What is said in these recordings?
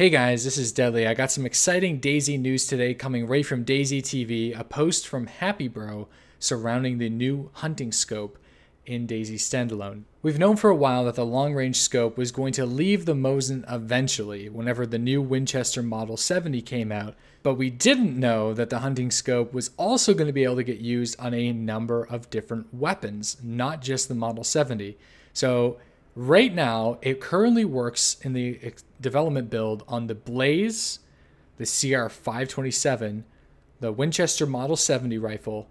Hey guys, this is Deadly. I got some exciting Daisy news today coming right from Daisy TV, a post from Happy Bro surrounding the new hunting scope in Daisy Standalone. We've known for a while that the long range scope was going to leave the Mosin eventually, whenever the new Winchester Model 70 came out, but we didn't know that the hunting scope was also going to be able to get used on a number of different weapons, not just the Model 70. So Right now, it currently works in the development build on the Blaze, the CR527, the Winchester Model 70 rifle,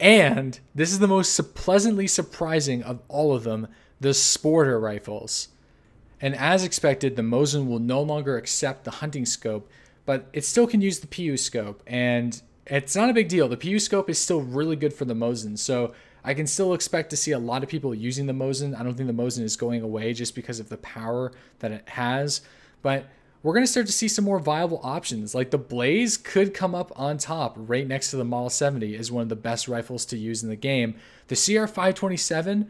and this is the most pleasantly surprising of all of them the Sporter rifles. And as expected, the Mosin will no longer accept the hunting scope, but it still can use the PU scope, and it's not a big deal. The PU scope is still really good for the Mosin, so I can still expect to see a lot of people using the Mosin. I don't think the Mosin is going away just because of the power that it has, but we're going to start to see some more viable options. Like the Blaze could come up on top right next to the Model 70 is one of the best rifles to use in the game. The CR527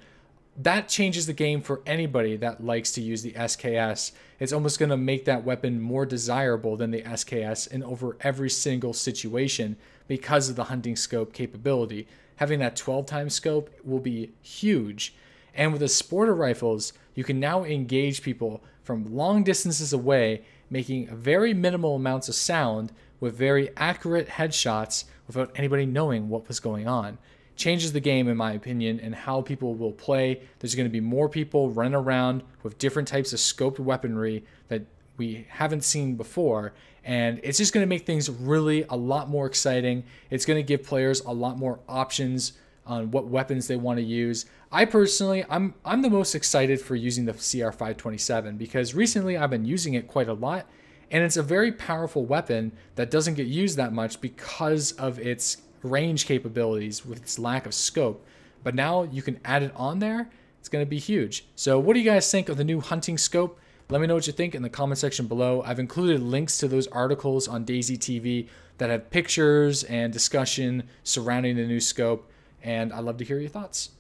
that changes the game for anybody that likes to use the SKS. It's almost going to make that weapon more desirable than the SKS in over every single situation because of the hunting scope capability. Having that 12 x scope will be huge. And with the sporter rifles, you can now engage people from long distances away, making very minimal amounts of sound with very accurate headshots without anybody knowing what was going on changes the game, in my opinion, and how people will play. There's going to be more people running around with different types of scoped weaponry that we haven't seen before. And it's just going to make things really a lot more exciting. It's going to give players a lot more options on what weapons they want to use. I personally, I'm I'm the most excited for using the CR527 because recently I've been using it quite a lot, and it's a very powerful weapon that doesn't get used that much because of its range capabilities, with its lack of scope. But now you can add it on there. It's going to be huge. So what do you guys think of the new hunting scope? Let me know what you think in the comment section below. I've included links to those articles on Daisy TV that have pictures and discussion surrounding the new scope, and I'd love to hear your thoughts.